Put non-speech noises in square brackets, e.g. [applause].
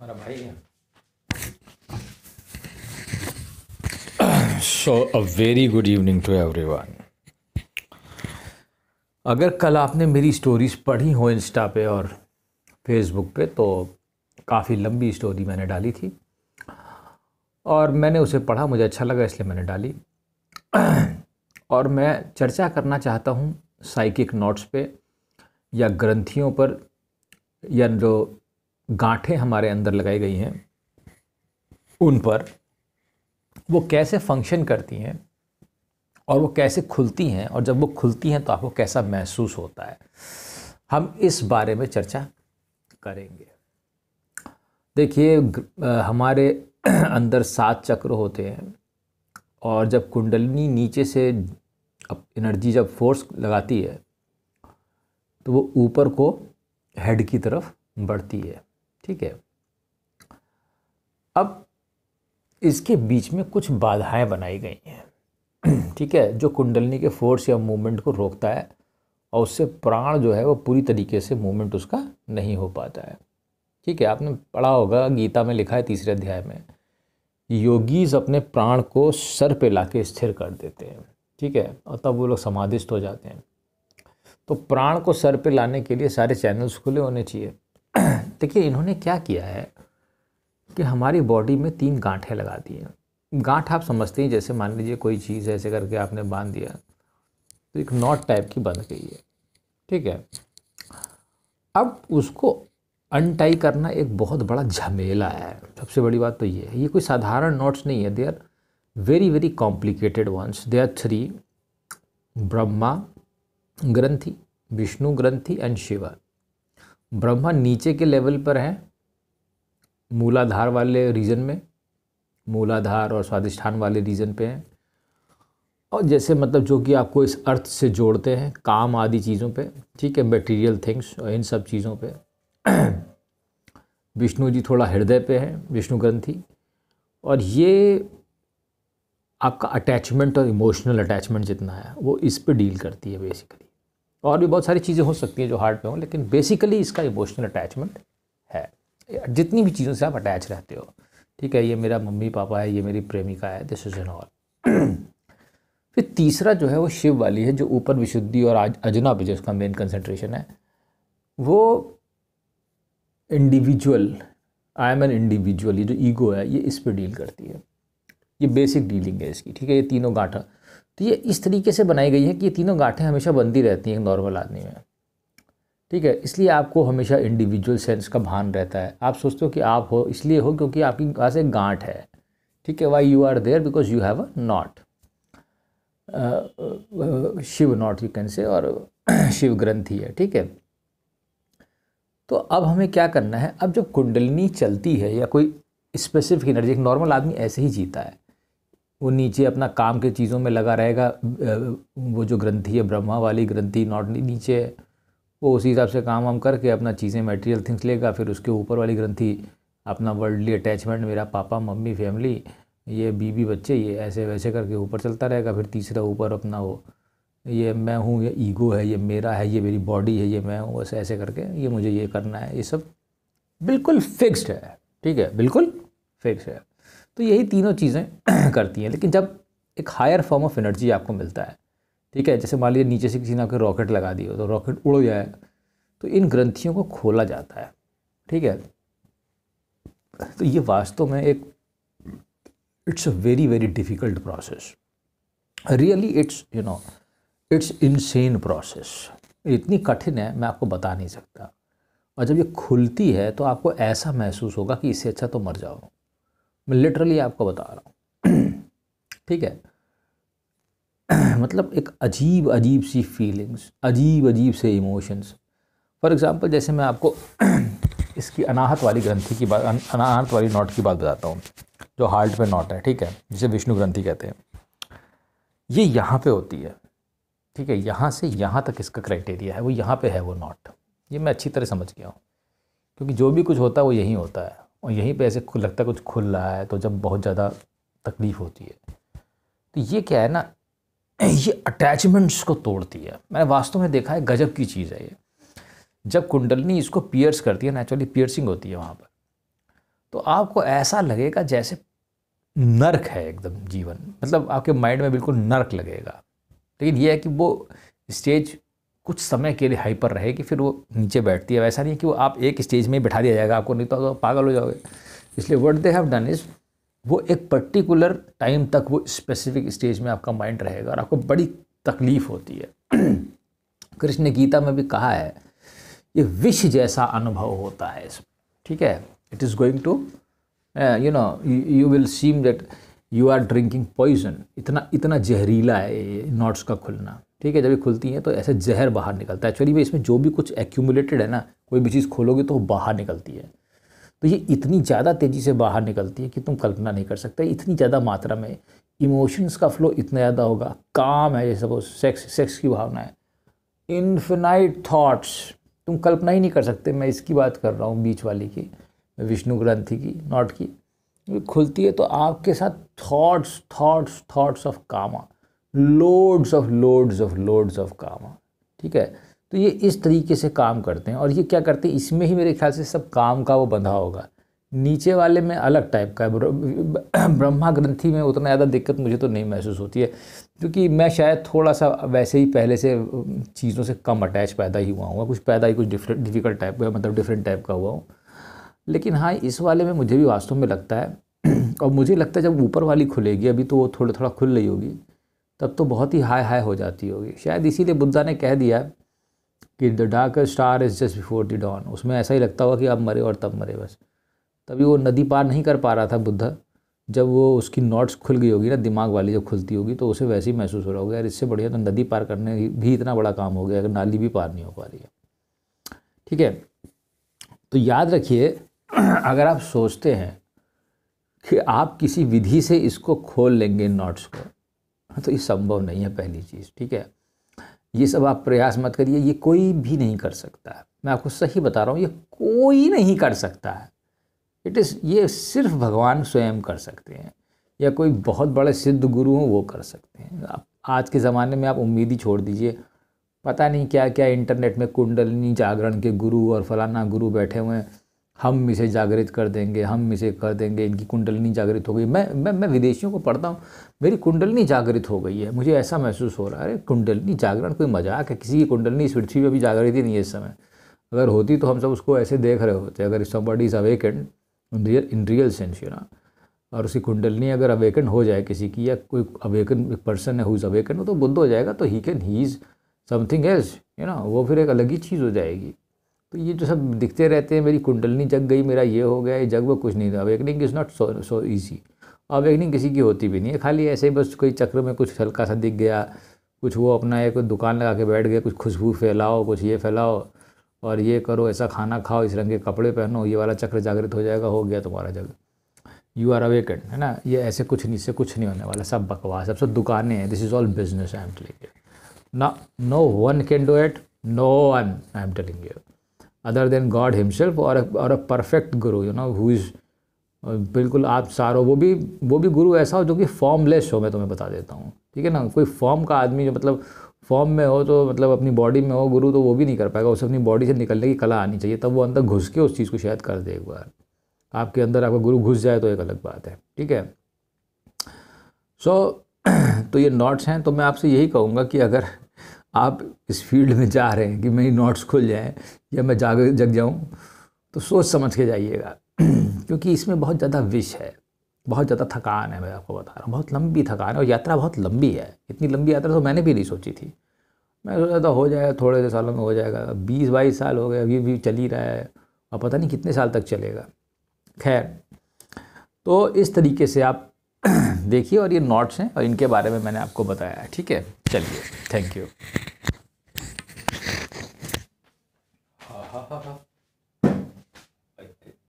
हमारा भाई है so a very good evening to everyone अगर कल आपने मेरी स्टोरीज़ पढ़ी हो इंस्टा पे और फेसबुक पे तो काफ़ी लंबी स्टोरी मैंने डाली थी और मैंने उसे पढ़ा मुझे अच्छा लगा इसलिए मैंने डाली और मैं चर्चा करना चाहता हूँ साइकिक नोट्स पे या ग्रंथियों पर या जो गांठें हमारे अंदर लगाई गई हैं उन पर वो कैसे फंक्शन करती हैं और वो कैसे खुलती हैं और जब वो खुलती हैं तो आपको कैसा महसूस होता है हम इस बारे में चर्चा करेंगे देखिए हमारे [clears throat] अंदर सात चक्र होते हैं और जब कुंडलिनी नीचे से एनर्जी जब फोर्स लगाती है तो वो ऊपर को हेड की तरफ बढ़ती है ठीक है अब इसके बीच में कुछ बाधाएं बनाई गई हैं ठीक है जो कुंडलनी के फोर्स या मूवमेंट को रोकता है और उससे प्राण जो है वो पूरी तरीके से मूवमेंट उसका नहीं हो पाता है ठीक है आपने पढ़ा होगा गीता में लिखा है तीसरे अध्याय में योगीज अपने प्राण को सर पे लाके स्थिर कर देते हैं ठीक है और तब वो लोग समाधिष्ट हो जाते हैं तो प्राण को सर पे लाने के लिए सारे चैनल्स खुले होने चाहिए देखिए इन्होंने क्या किया है कि हमारी बॉडी में तीन गांठें लगा दी हैं गांठ आप समझते हैं जैसे मान लीजिए कोई चीज़ ऐसे करके आपने बांध दिया तो एक नॉट टाइप की बंध गई है ठीक है अब उसको अनटाई करना एक बहुत बड़ा झमेला है सबसे बड़ी बात तो ये है ये कोई साधारण नॉट्स नहीं है they are very very complicated once they are three Brahma ग्रंथी विष्णु ग्रंथी एंड शिवा ब्रह्मा नीचे के लेवल पर है मूलाधार वाले रीजन में मूलाधार और स्वादिष्ठान वाले रीजन पे हैं और जैसे मतलब जो कि आपको इस अर्थ से जोड़ते हैं काम आदि चीज़ों पे ठीक है मटेरियल थिंग्स और इन सब चीज़ों पे [clears throat] विष्णु जी थोड़ा हृदय पे हैं विष्णु ग्रंथी और ये आपका अटैचमेंट और इमोशनल अटैचमेंट जितना है वो इस पे डील करती है बेसिकली और भी बहुत सारी चीज़ें हो सकती हैं जो हार्ट में हों लेकिन बेसिकली इसका इमोशनल अटैचमेंट है जितनी भी चीज़ों से आप अटैच रहते हो ठीक है ये मेरा मम्मी पापा है ये मेरी प्रेमिका है दिस इज एन ऑल फिर तीसरा जो है वो शिव वाली है जो ऊपर विशुद्धि और अजना अजनाब जिसका मेन कंसनट्रेशन है वो individual I am an individual ये जो ईगो है ये इस पर डील करती है ये बेसिक डीलिंग है इसकी ठीक है ये तीनों गांठा तो ये इस तरीके से बनाई गई है कि ये तीनों गांठें हमेशा बनती रहती हैं एक नॉर्मल आदमी में ठीक है इसलिए आपको हमेशा इंडिविजुअल सेंस का भान रहता है आप सोचते हो कि आप हो इसलिए हो क्योंकि आपकी पास एक गांठ है ठीक है why you are there because you have a knot Shiv knot you can say और [clears throat] शिव ही है ठीक है तो अब हमें क्या करना है अब जब कुंडलिनी चलती है या कोई स्पेसिफिक एनर्जी एक नॉर्मल आदमी ऐसे ही जीता है वो नीचे अपना काम के चीज़ों में लगा रहेगा वो जो ग्रंथि है ब्रह्मा वाली ग्रंथि नॉट नीचे है वो उसी हिसाब से काम वाम करके अपना चीज़ें मटेरियल थिंग्स लेगा फिर उसके ऊपर वाली ग्रंथि अपना वर्ल्डली अटैचमेंट मेरा पापा मम्मी फैमिली ये बीबी बच्चे ये ऐसे वैसे करके ऊपर चलता रहेगा फिर तीसरा ऊपर अपना वो ये मैं हूँ ये ईगो है ये मेरा है ये मेरी बॉडी है ये मैं हूँ बस ऐसे करके ये मुझे ये करना है ये सब बिल्कुल फिक्स्ड है ठीक है बिल्कुल फिक्स्ड है तो यही तीनों चीज़ें [clears throat] करती हैं लेकिन जब एक हायर फॉर्म ऑफ एनर्जी आपको मिलता है ठीक है जैसे मान लीजिए नीचे से किसी ने आपके रॉकेट लगा दी हो तो रॉकेट उड़ जाए तो इन ग्रंथियों को खोला जाता है ठीक है तो ये वास्तव में एक it's a very very difficult process really it's you know it's insane process इतनी कठिन है मैं आपको बता नहीं सकता और जब ये खुलती है तो आपको ऐसा महसूस होगा कि इससे अच्छा तो मर जाओ मैं लिटरली आपको बता रहा हूँ [clears throat] ठीक है [clears throat] मतलब एक अजीब अजीब सी फीलिंग्स अजीब अजीब से इमोशंस फॉर एग्ज़ाम्पल जैसे मैं आपको [clears throat] इसकी अनाहत वाली ग्रंथि की बात अनाहत वाली नोट की बात बताता हूँ जो हार्ट पे नोट है ठीक है जिसे विष्णु ग्रंथि कहते हैं ये यहाँ पे होती है ठीक है यहाँ से यहाँ तक इसका क्राइटेरिया है वो यहाँ पे है वो नॉट ये मैं अच्छी तरह समझ गया हूँ क्योंकि जो भी कुछ होता है वो यहीं होता है और यहीं पे ऐसे लगता है कुछ खुल रहा है तो जब बहुत ज़्यादा तकलीफ़ होती है तो ये क्या है ना [clears throat] ये अटैचमेंट्स को तोड़ती है मैंने वास्तव में देखा है गजब की चीज़ है ये जब कुंडलनी इसको पियर्स करती है नेचुरली पियर्सिंग होती है वहाँ पर तो आपको ऐसा लगेगा जैसे नर्क है एकदम जीवन मतलब आपके माइंड में बिल्कुल नर्क लगेगा लेकिन यह है कि वो स्टेज कुछ समय के लिए हाइपर रहेगी फिर वो नीचे बैठती है वैसा नहीं कि वो आप एक स्टेज में बैठा दिया जाएगा आपको नहीं तो, पागल हो जाओगे इसलिए word they have done is वो एक पर्टिकुलर टाइम तक वो स्पेसिफिक स्टेज में आपका माइंड रहेगा और आपको बड़ी तकलीफ़ होती है [clears throat] कृष्ण गीता में भी कहा है ये विष जैसा अनुभव होता है इसमें ठीक है it is going to you know you will seem that you are drinking poison इतना इतना जहरीला है ये नोट्स का खुलना ठीक है जब ये खुलती हैं तो ऐसे जहर बाहर निकलता है एक्चुअली भाई इसमें जो भी कुछ एक्यूमुलेटेड है ना कोई भी चीज़ खोलोगे तो वो बाहर निकलती है तो ये इतनी ज़्यादा तेज़ी से बाहर निकलती है कि तुम कल्पना नहीं कर सकते इतनी ज़्यादा मात्रा में इमोशंस का फ्लो इतना ज़्यादा होगा काम है जैसे वो सेक्स सेक्स की भावना है इन्फिनाइट थाट्स तुम कल्पना ही नहीं कर सकते मैं इसकी बात कर रहा हूँ बीच वाली की विष्णु ग्रंथि की नॉट की खुलती है तो आपके साथ थाट्स थाट्स थाट्स ऑफ कामा loads of loads of loads of काम ठीक है तो ये इस तरीके से काम करते हैं और ये क्या करते हैं इसमें ही मेरे ख्याल से सब काम का वो बंधा होगा नीचे वाले में अलग टाइप का है ब्रह्मा ग्रंथि में उतना ज़्यादा दिक्कत मुझे तो नहीं महसूस होती है क्योंकि मैं शायद थोड़ा सा वैसे ही पहले से चीज़ों से कम अटैच पैदा ही हुआ हूँ कुछ पैदा ही कुछ डिफरेंट डिफ़िकल्ट टाइप का मतलब डिफरेंट टाइप का हुआ हूँ लेकिन हाँ इस वाले में मुझे भी वास्तव में लगता है और मुझे लगता है जब ऊपर वाली खुलेगी अभी तो वो थोड़ा थोड़ा खुल रही होगी तब तो बहुत ही हाई हाई हो जाती होगी शायद इसीलिए बुद्धा ने कह दिया कि the dark star is just before the dawn उसमें ऐसा ही लगता हुआ कि अब मरे और तब मरे बस तभी वो नदी पार नहीं कर पा रहा था बुद्धा जब वो उसकी नोट्स खुल गई होगी ना दिमाग वाली जब खुलती होगी तो उसे वैसे ही महसूस हो रहा होगा यार इससे बढ़िया तो नदी पार करने भी इतना बड़ा काम हो गया अगर नाली भी पार नहीं हो पा रही है ठीक है तो याद रखिए [clears throat] अगर आप सोचते हैं कि आप किसी विधि से इसको खोल लेंगे नोट्स को हाँ, तो ये संभव नहीं है पहली चीज़ ठीक है ये सब आप प्रयास मत करिए ये कोई भी नहीं कर सकता है मैं आपको सही बता रहा हूँ ये कोई नहीं कर सकता है इट इज़ ये सिर्फ भगवान स्वयं कर सकते हैं या कोई बहुत बड़े सिद्ध गुरु हों वो कर सकते हैं आप आज के ज़माने में आप उम्मीद ही छोड़ दीजिए पता नहीं क्या क्या इंटरनेट में कुंडलिनी जागरण के गुरु और फलाना गुरु बैठे हुए हैं हम इसे जागृत कर देंगे हम इसे कर देंगे इनकी कुंडलनी जागृत हो गई मैं मैं मैं विदेशियों को पढ़ता हूँ मेरी कुंडलनी जागृत हो गई है मुझे ऐसा महसूस हो रहा है अरे कुंडलनी जागरण कोई मजाक है किसी की कुंडलनी इस पृथ्वी पर भी जागृत ही नहीं है इस समय अगर होती तो हम सब उसको ऐसे देख रहे होते अगर इस body is awakened in real in real sense you ना और उसकी कुंडलनी अगर अवेकेंड हो जाए किसी की या कोई अवेकन पर्सन है इज़ अवेकन वो तो बुद्ध हो जाएगा तो he can he is something else you ना वो फिर एक अलग ही चीज़ हो जाएगी तो ये जो सब दिखते रहते हैं मेरी कुंडलनी जग गई मेरा ये हो गया ये जग वो कुछ नहीं था awakening is not so so easy awakening किसी की होती भी नहीं है खाली ऐसे ही बस कोई चक्र में कुछ हल्का सा दिख गया कुछ वो अपना एक दुकान लगा के बैठ गया कुछ खुशबू फैलाओ कुछ ये फैलाओ और ये करो ऐसा खाना खाओ इस रंग के कपड़े पहनो ये वाला चक्र जागृत हो जाएगा हो गया तुम्हारा जग यू आर अवेकन है ना ये ऐसे कुछ नहीं से कुछ नहीं होने वाला सब बकवास सब सब दुकानें हैं this is all business I am telling you ना no one can do it no one I am telling you other than God himself और और a perfect guru you know who is बिल्कुल आप सारो वो भी वो भी गुरु ऐसा हो जो कि फॉर्मलेस हो मैं तुम्हें बता देता हूँ ठीक है ना कोई फॉर्म का आदमी जो मतलब फॉर्म में हो तो मतलब अपनी बॉडी में हो गुरु तो वो भी नहीं कर पाएगा उसे अपनी बॉडी से निकलने की कला आनी चाहिए तब वो अंदर घुस के उस चीज़ को शायद कर दे एक बार आपके अंदर आपका गुरु घुस जाए तो एक अलग बात है ठीक है सो so, [clears throat] तो ये नॉट्स हैं तो मैं आपसे यही कहूँगा कि अगर आप इस फील्ड में जा रहे हैं कि मेरी नोट्स खुल जाएँ या मैं जाग जग जाऊँ तो सोच समझ के जाइएगा [clears throat] क्योंकि इसमें बहुत ज़्यादा विश है बहुत ज़्यादा थकान है मैं आपको बता रहा हूँ बहुत लंबी थकान है और यात्रा बहुत लंबी है इतनी लंबी यात्रा तो मैंने भी नहीं सोची थी मैं सोचा था हो जाएगा थोड़े से सालों में हो जाएगा बीस बाईस साल हो गए अभी भी चल ही रहा है और पता नहीं कितने साल तक चलेगा खैर तो इस तरीके से आप देखिए और ये नोट्स हैं और इनके बारे में मैंने आपको बताया है ठीक है चलिए थैंक यू